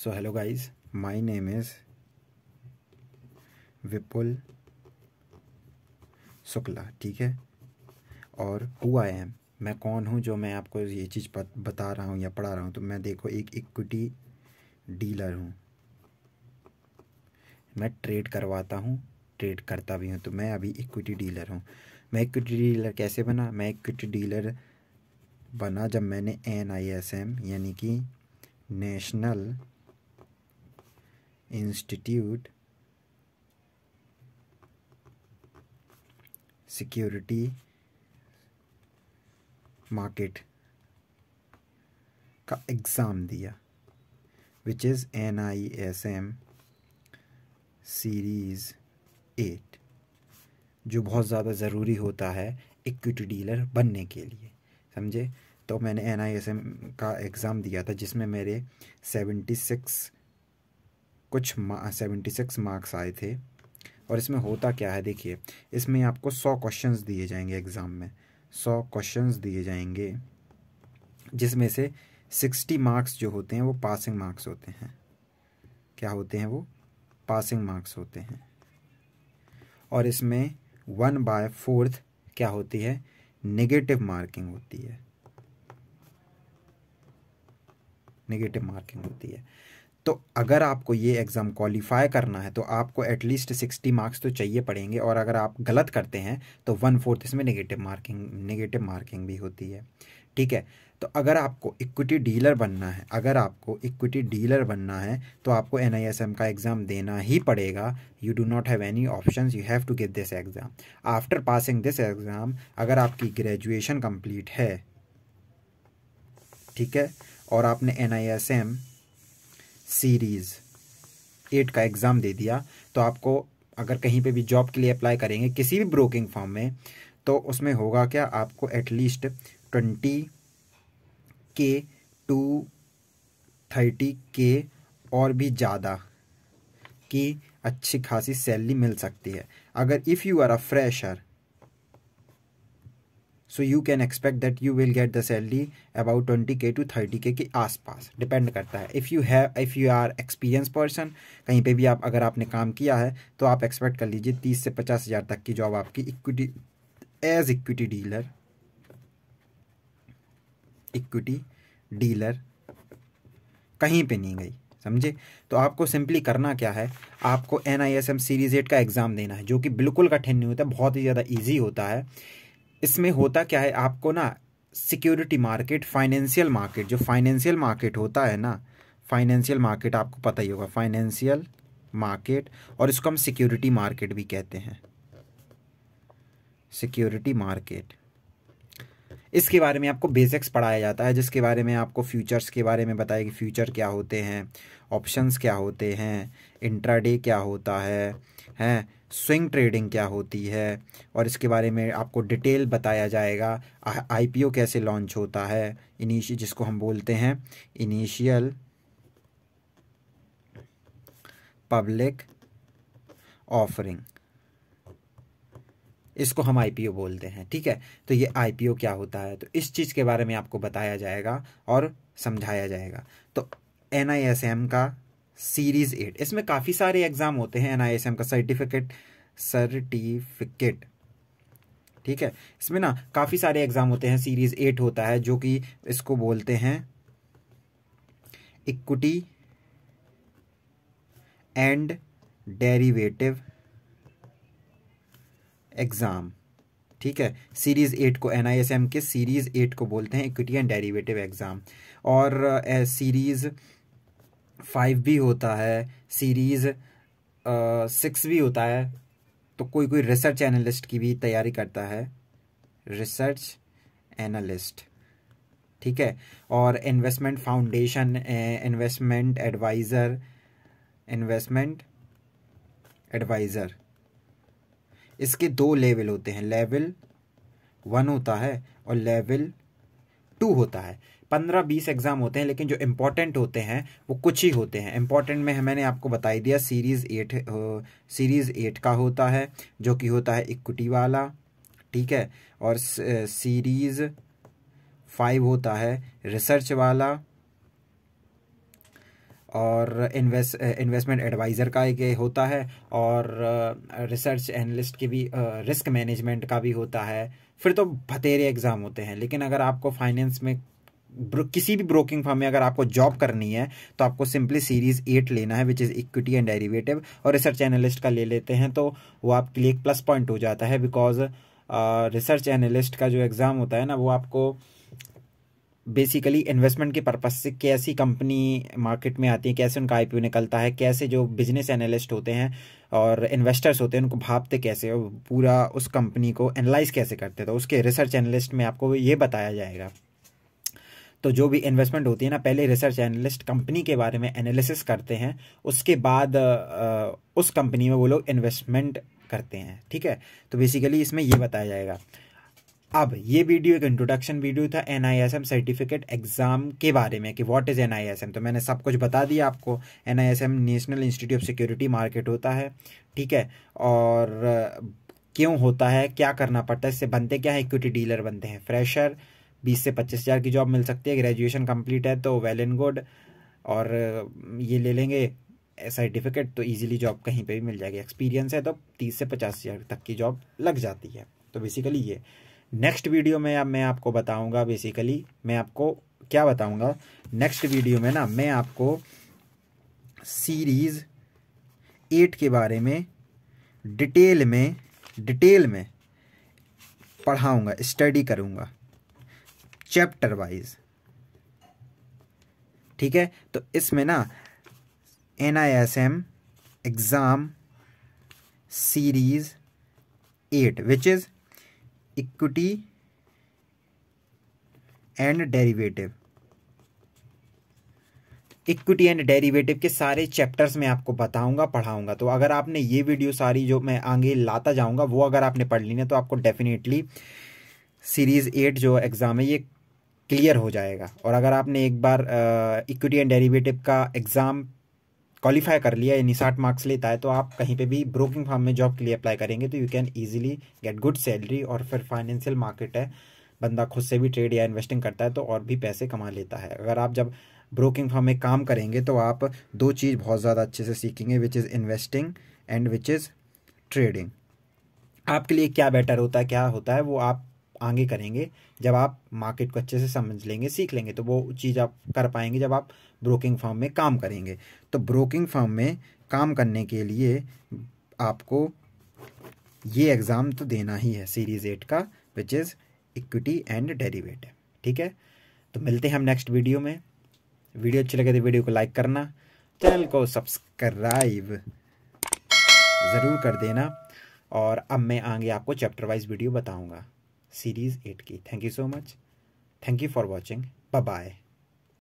so hello guys my name is Vipul Shukla ठीक है और हु आई एम मैं कौन हूँ जो मैं आपको ये चीज़ बता रहा हूँ या पढ़ा रहा हूँ तो मैं देखो एक इक्विटी डीलर हूँ मैं ट्रेड करवाता हूँ ट्रेड करता भी हूँ तो मैं अभी इक्विटी डीलर हूँ मैं इक्विटी डीलर कैसे बना मैं इक्विटी डीलर बना जब मैंने एन आई एस एम यानी कि नेशनल इंस्टीट्यूट सिक्योरिटी मार्केट का एग्ज़ाम दिया which is N I S M series eight जो बहुत ज़्यादा ज़रूरी होता है इक्विटी डीलर बनने के लिए समझे तो मैंने एन आई एस एम का एग्ज़ाम दिया था जिसमें मेरे सेवेंटी सिक्स कुछ सेवेंटी सिक्स मार्क्स आए थे और इसमें होता क्या है देखिए इसमें आपको सौ क्वेश्चंस दिए जाएंगे एग्ज़ाम में सौ क्वेश्चंस दिए जाएंगे जिसमें से सिक्सटी मार्क्स जो होते हैं वो पासिंग मार्क्स होते हैं क्या होते हैं वो पासिंग मार्क्स होते हैं और इसमें वन बाय फोर्थ क्या होती है नेगेटिव मार्किंग होती है नेगेटिव मार्किंग होती है तो अगर आपको ये एग्ज़ाम क्वालिफाई करना है तो आपको एटलीस्ट सिक्सटी मार्क्स तो चाहिए पड़ेंगे और अगर आप गलत करते हैं तो वन फोर्थ इसमें नेगेटिव मार्किंग नेगेटिव मार्किंग भी होती है ठीक है तो अगर आपको इक्विटी डीलर बनना है अगर आपको इक्विटी डीलर बनना है तो आपको एन का एग्ज़ाम देना ही पड़ेगा you do not have any option you have to give this exam after passing this exam अगर आपकी ग्रेजुएशन कंप्लीट है ठीक है और आपने एन सीरीज़ एट का एग्ज़ाम दे दिया तो आपको अगर कहीं पे भी जॉब के लिए अप्लाई करेंगे किसी भी ब्रोकिंग फॉर्म में तो उसमें होगा क्या आपको at least twenty K to thirty K और भी ज़्यादा की अच्छी खासी सैलरी मिल सकती है अगर if you are a fresher so you can expect that you will get the salary about twenty K to thirty K के आसपास डिपेंड करता है if you have if you are experience person कहीं पे भी आप अगर आपने काम किया है तो आप एक्सपेक्ट कर लीजिए तीस से पचास हज़ार तक की जॉब आपकी equity as equity dealer equity dealer कहीं पे नहीं गई समझे तो आपको सिंपली करना क्या है आपको N I S M series eight का एग्ज़ाम देना है जो कि बिल्कुल कठिन नहीं होता बहुत ही ज़्यादा ईजी होता है इसमें होता क्या है आपको ना सिक्योरिटी मार्केट फाइनेंशियल मार्केट जो फाइनेंशियल मार्केट होता है ना फाइनेंशियल मार्केट आपको पता ही होगा फाइनेंशियल मार्केट और इसको हम सिक्योरिटी मार्केट भी कहते हैं सिक्योरिटी मार्केट इसके बारे में आपको बेसिक्स पढ़ाया जाता है जिसके बारे में आपको फ्यूचर्स के बारे में बताया कि फ्यूचर क्या होते हैं ऑप्शंस क्या होते हैं इंट्राडे क्या होता है हैं स्विंग ट्रेडिंग क्या होती है और इसके बारे में आपको डिटेल बताया जाएगा आईपीओ कैसे लॉन्च होता है इनिशियल जिसको हम बोलते हैं इनिशियल पब्लिक ऑफरिंग इसको हम आईपीओ बोलते हैं ठीक है तो ये आईपीओ क्या होता है तो इस चीज़ के बारे में आपको बताया जाएगा और समझाया जाएगा तो एन का सीरीज़ एट इसमें काफ़ी सारे एग्ज़ाम होते हैं एनआईएसएम का सर्टिफिकेट सर्टिफिकेट ठीक है इसमें ना काफ़ी सारे एग्ज़ाम होते हैं सीरीज़ एट होता है जो कि इसको बोलते हैं इक्विटी एंड डेरिवेटिव एग्ज़ाम ठीक है सीरीज़ एट को एनआईएसएम के सीरीज़ एट को बोलते हैं इक्विटी एंड डेरिवेटिव एग्ज़ाम और सीरीज़ uh, फाइव भी होता है सीरीज़ सिक्स भी होता है तो कोई कोई रिसर्च एनालिस्ट की भी तैयारी करता है रिसर्च एनालिस्ट ठीक है और investment foundation investment adviser investment adviser इसके दो लेवल होते हैं लेवल वन होता है और लेवल टू होता है पंद्रह बीस एग्जाम होते हैं लेकिन जो इम्पोर्टेंट होते हैं वो कुछ ही होते हैं इम्पोर्टेंट में मैंने आपको बताई दिया सीरीज़ एट सीरीज़ एट का होता है जो कि होता है इक्विटी वाला ठीक है और सीरीज़ फाइव होता है रिसर्च वाला और इन्वेस्ट इन्वेस्टमेंट एडवाइज़र का एक होता है और रिसर्च एनालिस्ट के भी रिस्क uh, मैनेजमेंट का भी होता है फिर तो बतेरे एग्ज़ाम होते हैं लेकिन अगर आपको फाइनेंस में किसी भी ब्रोकिंग फर्म में अगर आपको जॉब करनी है तो आपको सिंपली सीरीज एट लेना है which is equity and derivative और रिसर्च एनालिस्ट का ले लेते हैं तो वो आपके लिए एक प्लस पॉइंट हो जाता है बिकॉज रिसर्च एनालिस्ट का जो एग्ज़ाम होता है ना वो आपको uh, बेसिकली इन्वेस्टमेंट के पर्पज़ से कैसी कंपनी मार्केट में आती है कैसे उनका आईपीओ निकलता है कैसे जो बिजनेस एनालिस्ट होते हैं और इन्वेस्टर्स होते हैं उनको भापते कैसे और पूरा उस कंपनी को एनालाइज कैसे करते हैं तो उसके रिसर्च एनालिस्ट में आपको ये बताया जाएगा तो जो भी इन्वेस्टमेंट होती है ना पहले रिसर्च एनालिस्ट कंपनी के बारे में एनालिसिस करते हैं उसके बाद उस कंपनी में वो लोग इन्वेस्टमेंट करते हैं ठीक है तो बेसिकली इसमें ये बताया जाएगा अब ये वीडियो एक इंट्रोडक्शन वीडियो था एन सर्टिफिकेट एग्जाम के बारे में कि व्हाट इज़ एन तो मैंने सब कुछ बता दिया आपको N national institute of security market होता है ठीक है और क्यों होता है क्या करना पड़ता है इससे बनते क्या है इक्विटी डीलर बनते हैं फ्रेशर बीस से पच्चीस हज़ार की जॉब मिल सकती है ग्रेजुएशन कंप्लीट है तो वेल एंड गुड और ये ले लेंगे सर्टिफिकेट तो इजीली जॉब कहीं पे भी मिल जाएगी एक्सपीरियंस है तो तीस से पचास हज़ार तक की जॉब लग जाती है तो बेसिकली ये नेक्स्ट वीडियो में अब मैं आपको बताऊंगा बेसिकली मैं आपको क्या बताऊंगा नेक्स्ट वीडियो में ना मैं आपको सीरीज़ एट के बारे में डिटेल में डिटेल में पढ़ाऊंगा स्टडी करूंगा चैप्टर वाइज ठीक है तो इसमें ना N I S M exam series eight which is equity and derivative equity and derivative के सारे चैप्टर्स में आपको बताऊंगा पढ़ाऊंगा तो अगर आपने ये वीडियो सारी जो मैं आगे लाता जाऊंगा वो अगर आपने पढ़ ली ना तो आपको डेफिनेटली सीरीज़ एट जो एग्ज़ाम है ये क्लियर हो जाएगा और अगर आपने एक बार इक्विटी एंड डेरिवेटिव का एग्ज़ाम क्वालिफाई कर लिया यानी साठ मार्क्स लेता है तो आप कहीं पे भी ब्रोकिंग फार्म में जॉब के लिए अप्लाई करेंगे तो you can easily get good salary और फिर फाइनेंशियल मार्केट है बंदा खुद से भी ट्रेड या इन्वेस्टिंग करता है तो और भी पैसे कमा लेता है अगर आप जब ब्रोकिंग फार्म में काम करेंगे तो आप दो चीज़ बहुत ज़्यादा अच्छे से सीखेंगे which is investing and which is trading आपके लिए क्या बेटर होता है क्या होता है वो आप आगे करेंगे जब आप मार्केट को अच्छे से समझ लेंगे सीख लेंगे तो वो चीज़ आप कर पाएंगे जब आप ब्रोकिंग फॉर्म में काम करेंगे तो ब्रोकिंग फॉर्म में काम करने के लिए आपको ये एग्ज़ाम तो देना ही है सीरीज़ एट का which is equity and derivative ठीक है तो मिलते हैं हम नेक्स्ट वीडियो में वीडियो अच्छी लगे तो वीडियो को लाइक करना चैनल को सब्सक्राइब ज़रूर कर देना और अब मैं आगे आपको चैप्टर वाइज वीडियो बताऊंगा सीरीज़ एट की thank you so much thank you for watching bye